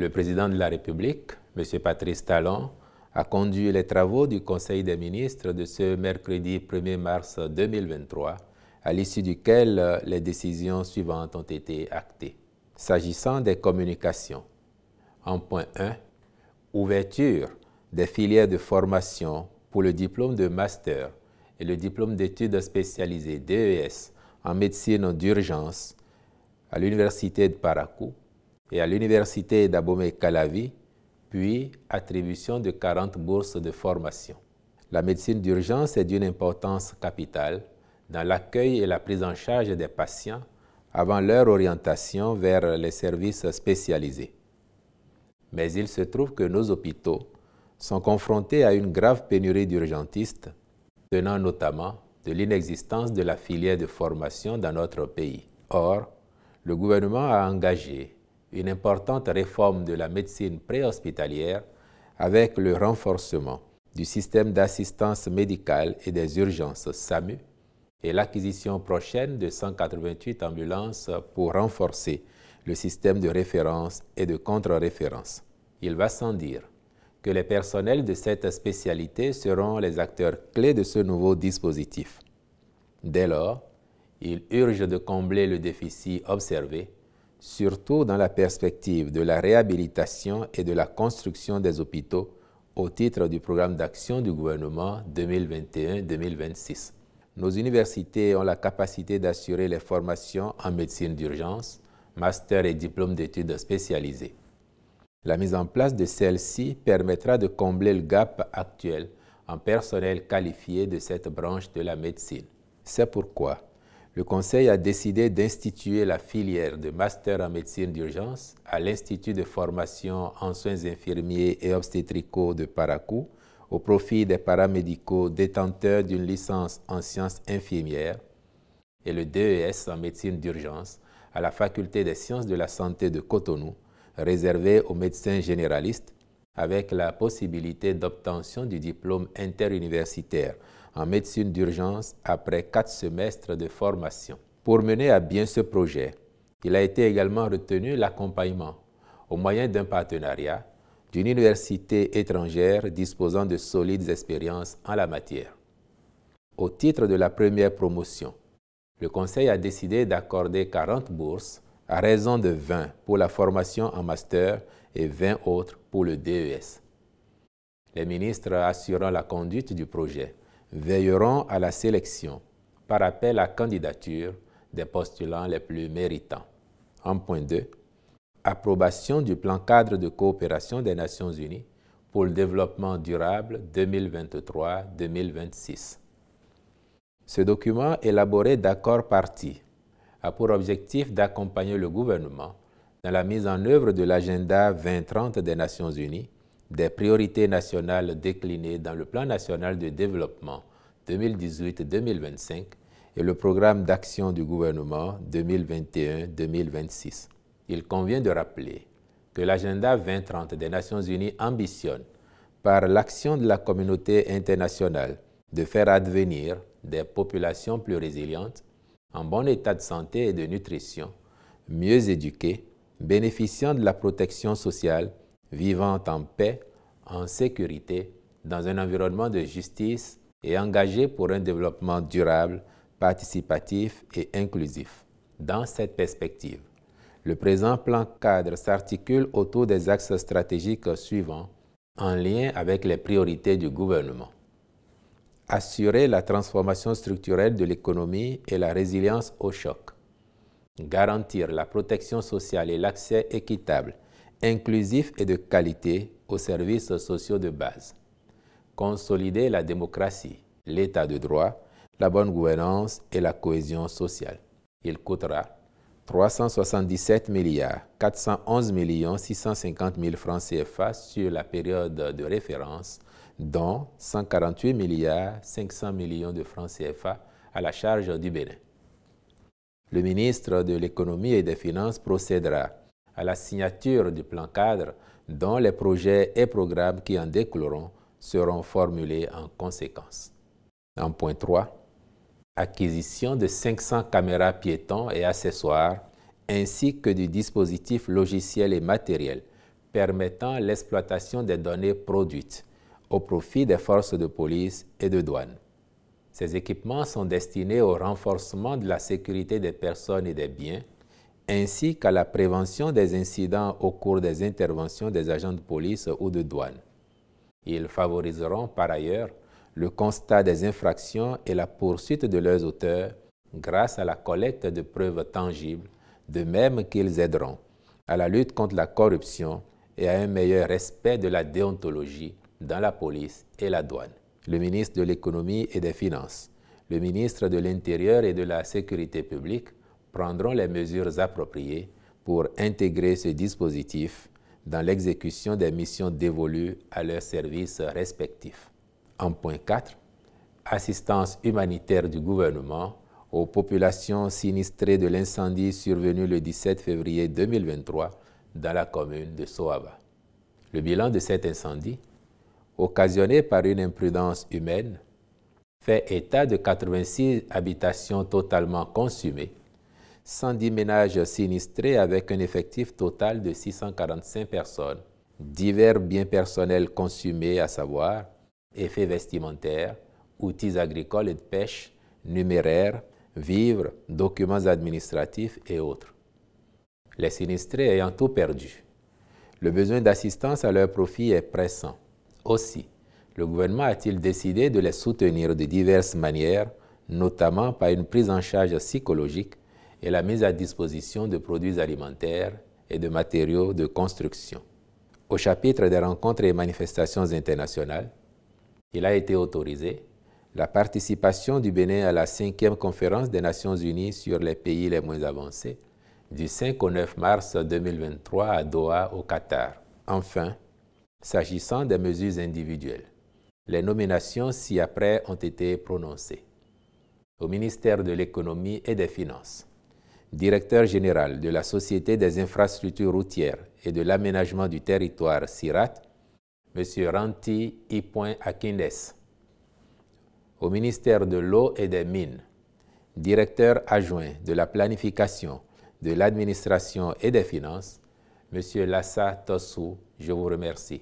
le président de la République, M. Patrice Talon, a conduit les travaux du Conseil des ministres de ce mercredi 1er mars 2023, à l'issue duquel euh, les décisions suivantes ont été actées. S'agissant des communications, en point 1, ouverture des filières de formation pour le diplôme de master et le diplôme d'études spécialisées DES en médecine d'urgence à l'Université de Paracou et à l'université d'Abomey Calavi, puis attribution de 40 bourses de formation. La médecine d'urgence est d'une importance capitale dans l'accueil et la prise en charge des patients avant leur orientation vers les services spécialisés. Mais il se trouve que nos hôpitaux sont confrontés à une grave pénurie d'urgentistes, tenant notamment de l'inexistence de la filière de formation dans notre pays. Or, le gouvernement a engagé une importante réforme de la médecine préhospitalière avec le renforcement du système d'assistance médicale et des urgences SAMU et l'acquisition prochaine de 188 ambulances pour renforcer le système de référence et de contre-référence. Il va sans dire que les personnels de cette spécialité seront les acteurs clés de ce nouveau dispositif. Dès lors, il urge de combler le déficit observé surtout dans la perspective de la réhabilitation et de la construction des hôpitaux au titre du programme d'action du gouvernement 2021-2026. Nos universités ont la capacité d'assurer les formations en médecine d'urgence, master et diplôme d'études spécialisées. La mise en place de celles-ci permettra de combler le gap actuel en personnel qualifié de cette branche de la médecine. C'est pourquoi le Conseil a décidé d'instituer la filière de master en médecine d'urgence à l'Institut de formation en soins infirmiers et obstétricaux de Parakou au profit des paramédicaux détenteurs d'une licence en sciences infirmières et le DES en médecine d'urgence à la Faculté des sciences de la santé de Cotonou, réservée aux médecins généralistes, avec la possibilité d'obtention du diplôme interuniversitaire en médecine d'urgence après quatre semestres de formation. Pour mener à bien ce projet, il a été également retenu l'accompagnement au moyen d'un partenariat d'une université étrangère disposant de solides expériences en la matière. Au titre de la première promotion, le Conseil a décidé d'accorder 40 bourses à raison de 20 pour la formation en master et 20 autres pour le DES. Les ministres assurant la conduite du projet veilleront à la sélection par appel à candidature des postulants les plus méritants. 1.2. approbation du plan cadre de coopération des Nations Unies pour le développement durable 2023-2026. Ce document, élaboré d'accord parti, a pour objectif d'accompagner le gouvernement dans la mise en œuvre de l'agenda 2030 des Nations Unies des priorités nationales déclinées dans le plan national de développement 2018-2025 et le programme d'action du gouvernement 2021-2026. Il convient de rappeler que l'agenda 2030 des Nations Unies ambitionne, par l'action de la communauté internationale, de faire advenir des populations plus résilientes, en bon état de santé et de nutrition, mieux éduquées, bénéficiant de la protection sociale vivant en paix, en sécurité, dans un environnement de justice et engagé pour un développement durable, participatif et inclusif. Dans cette perspective, le présent plan cadre s'articule autour des axes stratégiques suivants en lien avec les priorités du gouvernement. Assurer la transformation structurelle de l'économie et la résilience au choc. Garantir la protection sociale et l'accès équitable inclusif et de qualité aux services sociaux de base, consolider la démocratie, l'état de droit, la bonne gouvernance et la cohésion sociale. Il coûtera 377 milliards 411 millions 650 000 francs CFA sur la période de référence, dont 148 milliards 500 millions de francs CFA à la charge du Bénin. Le ministre de l'Économie et des Finances procédera à la signature du plan cadre dont les projets et programmes qui en découleront seront formulés en conséquence. En point 3, acquisition de 500 caméras piétons et accessoires, ainsi que du dispositif logiciel et matériel permettant l'exploitation des données produites au profit des forces de police et de douane. Ces équipements sont destinés au renforcement de la sécurité des personnes et des biens ainsi qu'à la prévention des incidents au cours des interventions des agents de police ou de douane. Ils favoriseront par ailleurs le constat des infractions et la poursuite de leurs auteurs grâce à la collecte de preuves tangibles, de même qu'ils aideront à la lutte contre la corruption et à un meilleur respect de la déontologie dans la police et la douane. Le ministre de l'économie et des finances, le ministre de l'Intérieur et de la Sécurité publique prendront les mesures appropriées pour intégrer ce dispositif dans l'exécution des missions dévolues à leurs services respectifs. En point 4, assistance humanitaire du gouvernement aux populations sinistrées de l'incendie survenu le 17 février 2023 dans la commune de soava. Le bilan de cet incendie, occasionné par une imprudence humaine, fait état de 86 habitations totalement consumées, 110 ménages sinistrés avec un effectif total de 645 personnes. Divers biens personnels consumés, à savoir effets vestimentaires, outils agricoles et de pêche, numéraires, vivres, documents administratifs et autres. Les sinistrés ayant tout perdu, le besoin d'assistance à leur profit est pressant. Aussi, le gouvernement a-t-il décidé de les soutenir de diverses manières, notamment par une prise en charge psychologique et la mise à disposition de produits alimentaires et de matériaux de construction. Au chapitre des rencontres et manifestations internationales, il a été autorisé la participation du Bénin à la cinquième conférence des Nations Unies sur les pays les moins avancés du 5 au 9 mars 2023 à Doha au Qatar. Enfin, s'agissant des mesures individuelles, les nominations ci-après ont été prononcées. Au ministère de l'économie et des finances, directeur général de la Société des infrastructures routières et de l'aménagement du territoire SIRAT, M. Ranti I. Akindes. Au ministère de l'Eau et des Mines, directeur adjoint de la planification, de l'administration et des finances, M. Lassa Tossou, je vous remercie.